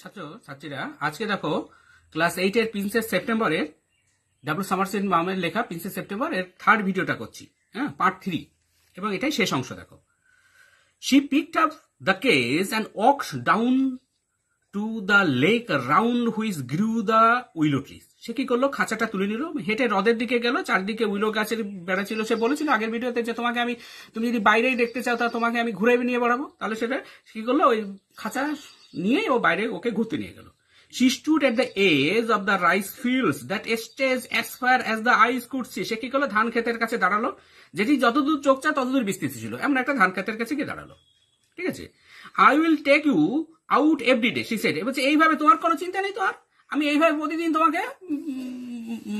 ছাত্র ছাত্রীরা আজকে দেখো ক্লাস এইটের প্রিন্সেস সেপ্টেম্বরের ডাব্লু সামারসেন মামের লেখা প্রিন্সেস সেপ্টেম্বর এর থার্ড ভিডিওটা করছি হ্যাঁ পার্ট থ্রি এবং এটাই শেষ অংশ দেখো she pick up the cage and walks down to the lake round which grew the willow trees সে কি করলো খাঁচাটা তুলে নিল হেঁটে হ্রদের দিকে গেল চারদিকে উইলো গাছের বেড়া ছিল সে বলেছিল আগের ভিডিওতে যে তোমাকে আমি তুমি যদি বাইরেই দেখতে চাও তাহলে তোমাকে আমি ঘুরে নিয়ে বেড়াবো তাহলে সেটা কি করলো ওই খাঁচা নিয়েই ও বাইরে ওকে ঘুরতে নিয়ে গেল She stood at the edge of the rice fields that stretched as far as the eyes could see. সে কি করলো ধান ক্ষেতের কাছে দাঁড়ালো যেটি যতদূর চোখ চা ততদূর বিস্তৃতি ছিল এমন একটা ধান ক্ষেতের কাছে গিয়ে দাঁড়ালো ঠিক আছে I will take you out there she said বলছে এইভাবে তোমার কোনো চিন্তা নেই তো আর আমি এইভাবে প্রতিদিন তোমাকে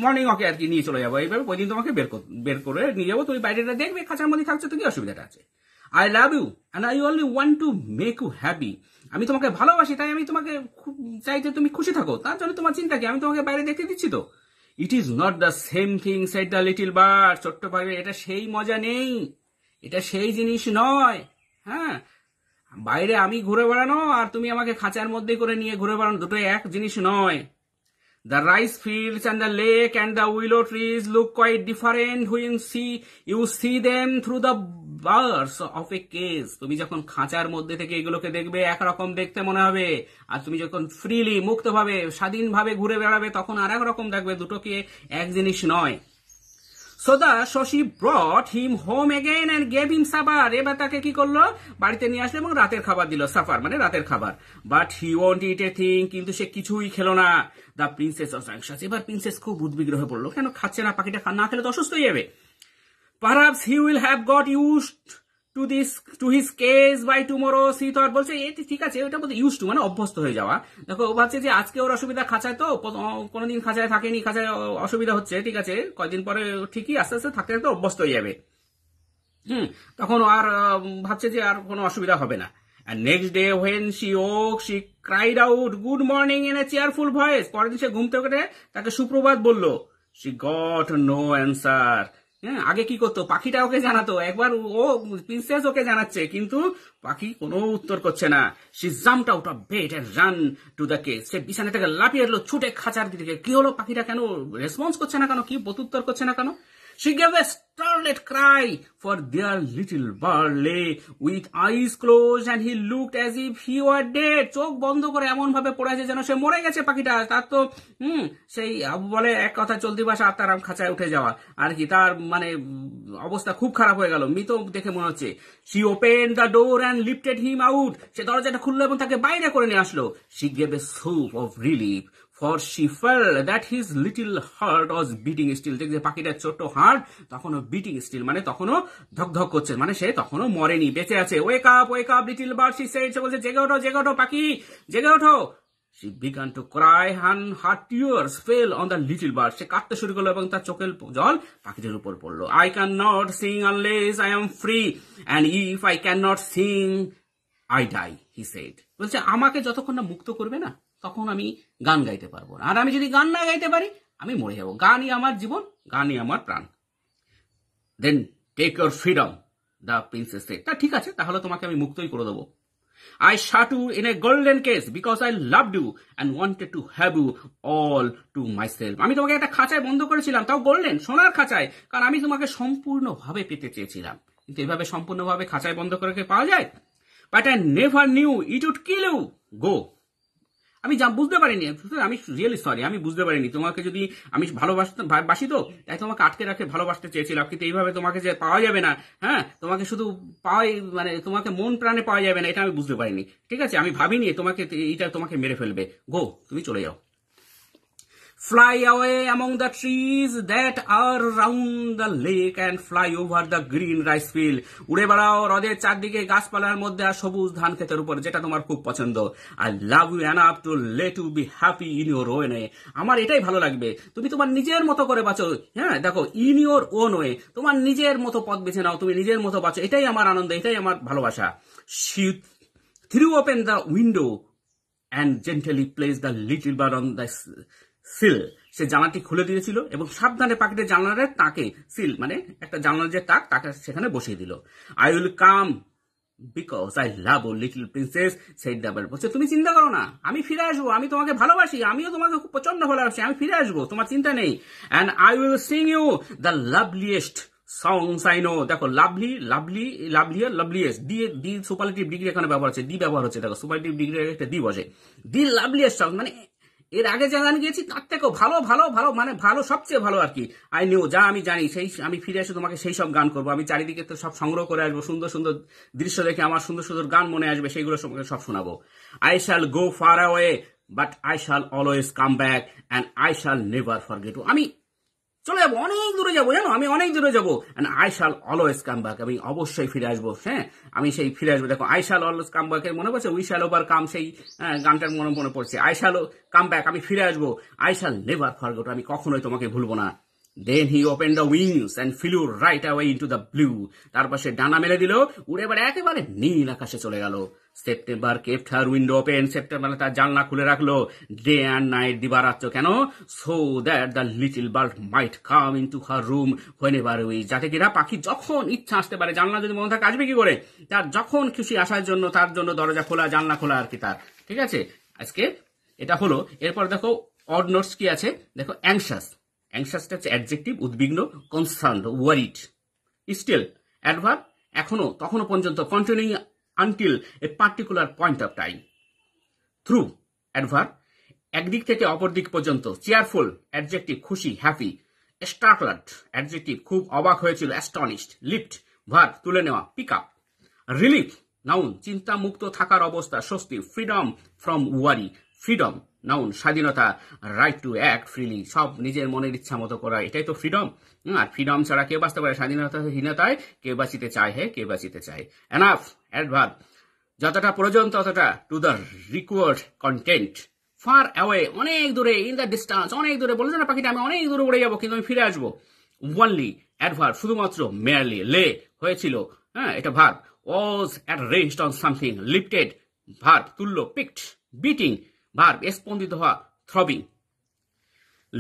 মর্নিং ওকে আর কি নিয়ে চলে যাবো এইভাবে প্রতিদিন তোমাকে বের বের করে নিয়ে যাবো তুমি বাইরেটা দেখবে খাঁচার মধ্যে থাকছো তো কি অসুবিধাটা আছে I love you and I only want to make you happy আমি তোমাকে ভালোবাসি তাই আমি তোমাকে চাই যে তুমি খুশি থাকো তার জন্য তোমার চিন্তা কি আমি তোমাকে বাইরে দেখতে দিচ্ছি তো it is not the same thing said the little bird ছোট্ট ভাবে এটা সেই মজা নেই এটা সেই জিনিস নয় হ্যাঁ বাইরে আমি ঘুরে বেড়ানো আর তুমি আমাকে খাঁচার মধ্যে করে নিয়ে ঘুরে বেড়ানো দুটো এক জিনিস নয় the rice fields and the lake and the willow trees look quite different when see you see them through the bars of a cage তুমি যখন খাঁচার মধ্যে থেকে এগুলোকে দেখবে একরকম দেখতে মনে হবে আর তুমি যখন ফ্রিলি মুক্তভাবে স্বাধীনভাবে ঘুরে বেড়াবে তখন আর রকম দেখবে দুটোকে এক জিনিস নয় সো দা শশী brought him home again and gave him supper এবার তাকে কি করলো বাড়িতে নিয়ে আসলো এবং রাতের খাবার দিল সাফার মানে রাতের খাবার but he won't eat a thing কিন্তু সে কিছুই খেলো না দ্য প্রিন্সেস অফ অ্যাংশাস এবার প্রিন্সেস খুব উদ্বিগ্ন হয়ে পড়লো কেন খাচ্ছে না পাখিটা না খেলে তো অসুস্থ হয়ে যাবে perhaps he will have got used to this to his cage by tomorrow she thought বলছে এটি ঠিক আছে ওটা বলতে ইউজ টু মানে অভ্যস্ত হয়ে যাওয়া দেখো ও ভাবছে যে আজকে ওর অসুবিধা খাঁচায় তো কোনোদিন খাঁচায় থাকেনি খাঁচায় অসুবিধা হচ্ছে ঠিক আছে কয়দিন পরে ঠিকই আস্তে আস্তে থাকতে থাকতে অভ্যস্ত হয়ে যাবে হুম তখন আর ভাবছে যে আর কোনো অসুবিধা হবে না আর next day when she woke she cried out good morning in a cheerful voice পরের দিন সে ঘুম থেকে তাকে সুপ্রভাত বলল শি গট নো অ্যান্সার হ্যাঁ আগে কি করতো পাখিটা ওকে জানাতো একবার ও প্রিন্সেস ওকে জানাচ্ছে কিন্তু পাখি কোনো উত্তর করছে না সে জাম্পটা out of bed and ran to the cage সে বিছানা থেকে লাফিয়ে এলো ছুটে খাঁচার দিকে কি হলো পাখিটা কেন রেসপন্স করছে না কেন কি প্রত্যুত্তর করছে না কেন She gave a startled cry for their little bird with eyes closed and he looked as if he were dead. চোখ বন্ধ করে এমন ভাবে পড়ে যেন সে মরে গেছে পাখিটা তার তো হম সেই বলে এক কথা চলতি ভাষা আত্মারাম খাঁচায় উঠে যাওয়া আর কি তার মানে অবস্থা খুব খারাপ হয়ে গেল মৃত দেখে মনে হচ্ছে she open the door and lifted him out সে দরজাটা খুললো এবং তাকে বাইরে করে নিয়ে আসলো she gave a sup of relief for she that his little heart was beating still দেখবে পাখিটার ছোট্ট হার্ট তখনও বিটিং স্টিল মানে তখনও ধক ধক করছে মানে সে তখনও মরেনি বেঁচে আছে wake up wake up little bird she said বলছে জেগে ওঠো জেগে ওঠো পাখি জেগে ওঠো সে began to cry her hot tears fell on the little bird সে কাটতে শুরু করলো এবং তার চোখের জল পাখিটির উপর পড়লো I can not sing unless I am free and if I can not sing I die he said বলছে আমাকে যতক্ষণ না মুক্ত করবে না তখন আমি গান গাইতে পারবো না আর আমি যদি গান না গাইতে পারি আমি মরে যাবো গানই আমার জীবন গানই আমার প্রাণ then take your freedom the princess said তা ঠিক আছে তাহলে তোমাকে আমি মুক্তই করে দেবো I I shot you in a golden case because I loved you and to to have all to myself আমি তোমাকে একটা খাঁচায় বন্ধ করেছিলাম তাও গোল্ডেন সোনার খাঁচায় কারণ আমি তোমাকে সম্পূর্ণভাবে পেতে চেয়েছিলাম কিন্তু এভাবে সম্পূর্ণভাবে খাঁচায় বন্ধ করে পাওয়া যায় but I never knew it would kill you go আমি যা বুঝতে পারিনি আমি রিয়েলি সরি আমি বুঝতে পারিনি তোমাকে যদি আমি ভালোবাসতে বাসি তো তাই তোমাকে আটকে রাখে ভালোবাসতে চেয়েছিলাম কিন্তু এইভাবে তোমাকে যে পাওয়া যাবে না হ্যাঁ তোমাকে শুধু পাওয়াই মানে তোমাকে মন প্রাণে পাওয়া যাবে না এটা আমি বুঝতে পারিনি ঠিক আছে আমি ভাবিনি তোমাকে এটা তোমাকে মেরে ফেলবে গো তুমি চলে যাও Fly away among the trees that are round the lake and fly over the green rice field. উড়ে বেড়াও হ্রদের চারদিকে গাছপালার মধ্যে আর সবুজ ধান ক্ষেতের উপর যেটা তোমার খুব পছন্দ I love you up to let you be happy in your own নয় আমার এটাই ভালো লাগবে তুমি তোমার নিজের মতো করে বাঁচো হ্যাঁ দেখো ইন ইউর ও নয় তোমার নিজের মতো পথ বেছে নাও তুমি নিজের মতো বাঁচো এটাই আমার আনন্দ এটাই আমার ভালোবাসা she through open the window and gently place the little bird on the sill সে জানলাটি খুলে দিয়েছিল এবং সাবধানে পাখিটির জানলার তাকে সিল মানে একটা জানলার যে তাক তাকে সেখানে বসিয়ে দিল I will come because I love you little princess সেই ডাবল বলছে তুমি চিন্তা করো না আমি ফিরে আসবো আমি তোমাকে ভালোবাসি আমিও তোমাকে খুব প্রচন্ড ভালোবাসি আমি ফিরে আসবো তোমার চিন্তা নেই and I will sing you the loveliest songs I know দেখো lovely lovely lovelier loveliest the the superlative degree এখানে ব্যবহার হচ্ছে দি ব্যবহার হচ্ছে দেখো সুপারলেটিভ ডিগ্রি একটা দি বসে দি লাভলিয়েস্ট সংস মানে এর আগে যেখানে গিয়েছি তার থেকেও ভালো ভালো ভালো মানে ভালো সবচেয়ে ভালো আর কি আই নিউ যা আমি জানি সেই আমি ফিরে এসে তোমাকে সেই সব গান করবো আমি চারিদিকে তো সব সংগ্রহ করে আসবো সুন্দর সুন্দর দৃশ্য দেখে আমার সুন্দর সুন্দর গান মনে আসবে সেইগুলো সব শোনাবো I shall go far away but I shall always come back and I shall never forget আমি চলে যাবো অনেক দূরে যাবো জানো আমি অনেক দূরে যাবো আই শাল অলওয়েজ কাম ব্যাক আমি অবশ্যই ফিরে আসবো হ্যাঁ আমি সেই ফিরে আসবো দেখো আই শাল অলওয়েজ কাম ব্যাকের মনে পড়ছে উই শাল ওভার কাম সেই হ্যাঁ, গানটার মনে মনে পড়ছে আই শাল কাম ব্যাক আমি ফিরে আসবো আই শাল নেভার ফরগট আমি কখনোই তোমাকে ভুলবো না then he open the wings and flew right away into the blue তারপর সে ডানা মেলে দিল উড়ে এবার একেবারে নীল আকাশে চলে গেল September kept her window open সেপ্টেম্বরে তার জানলা খুলে রাখলো ডে অ্যান্ড নাইট দিবারাত্র কেন so that the little bird might come into her room whenever we যাতে কিনা পাখি যখন ইচ্ছা আসতে পারে জানলা যদি মনে থাকে আসবে কি করে তার যখন খুশি আসার জন্য তার জন্য দরজা খোলা জানলা খোলা আর কি তার ঠিক আছে আজকে এটা হলো এরপর দেখো অড নোটস কি আছে দেখো অ্যাংশাস অ্যাংশাসটা হচ্ছে অ্যাডজেক্টিভ উদ্বিগ্ন কনসার্ন ওয়ারিড স্টিল অ্যাডভার এখনো তখনও পর্যন্ত continue until a particular point of time through adverb একদিক থেকে অপর দিক পর্যন্ত চেয়ারফুল অ্যাডজেক্টিভ খুশি হ্যাপি স্টার্টলার্ড অ্যাডজেক্টিভ খুব অবাক হয়েছিল অ্যাস্টনিস্ট লিফট ভার তুলে নেওয়া পিক আপ রিলিফ নাউন চিন্তা মুক্ত থাকার অবস্থা স্বস্তি freedom from worry freedom noun স্বাধীনতা রাইট টু অ্যাক্ট ফ্রিলি সব নিজের মনের ইচ্ছা মতো করা এটাই তো ফ্রিডম আর ফ্রিডম ছাড়া কেউ বাঁচতে পারে স্বাধীনতাহীনতায় কেউ বাঁচিতে চায় হে কেউ বাঁচিতে চায় এনাফ অ্যাডভার্ব যতটা প্রয়োজন ততটা to the required content far away অনেক দূরে ইন দ্য ডিস্টান্স অনেক দূরে বলে না পাখিটা আমি অনেক দূরে উড়ে যাবো কিন্তু আমি ফিরে আসবো ওয়ানলি অ্যাডভার্ব শুধুমাত্র মেয়ারলি লে হয়েছিল হ্যাঁ এটা verb was arranged on something lifted verb তুল্য পিকড বিটিং ভার্ব স্পন্দিত হওয়া থ্রবিং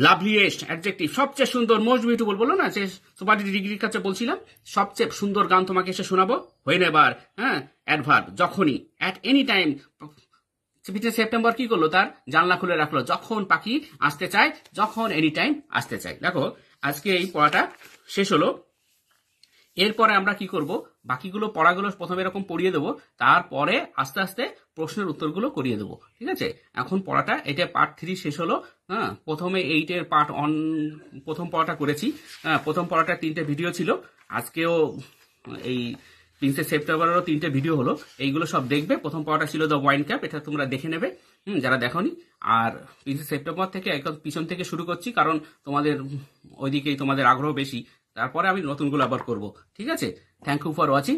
লাভলিয়েস্ট অ্যাডজেক্টিভ সবচেয়ে সুন্দর মোস্ট বিউটিফুল বললো না যে সুপার ডিগ্রির কাছে বলছিলাম সবচেয়ে সুন্দর গান তোমাকে এসে শোনাবো হোয়েন এভার হ্যাঁ অ্যাডভার্ব যখনই at any time fifteen September কি করলো তার জানলা খুলে রাখলো যখন পাখি আসতে চায় যখন এনি টাইম আসতে চায় দেখো আজকে এই পড়াটা শেষ হলো এরপরে আমরা কি করব বাকিগুলো পড়াগুলো প্রথমে এরকম পড়িয়ে দেবো তারপরে আস্তে আস্তে প্রশ্নের উত্তরগুলো করিয়ে দেবো ঠিক আছে এখন পড়াটা এটা পার্ট থ্রি শেষ হলো হ্যাঁ প্রথমে এইটের পার্ট অন প্রথম পড়াটা করেছি হ্যাঁ প্রথম পড়াটা তিনটে ভিডিও ছিল আজকেও এই প্রিন্সে সেপ্টেম্বরেরও তিনটে ভিডিও হলো এইগুলো সব দেখবে প্রথম পড়াটা ছিল দ্য ওয়াইন ক্যাপ এটা তোমরা দেখে নেবে হুম যারা দেখনি আর তিরিশে সেপ্টেম্বর থেকে একদম পিছন থেকে শুরু করছি কারণ তোমাদের ওইদিকেই তোমাদের আগ্রহ বেশি তারপরে আমি নতুনগুলো আবার করব ঠিক আছে থ্যাংক ইউ ফর ওয়াচিং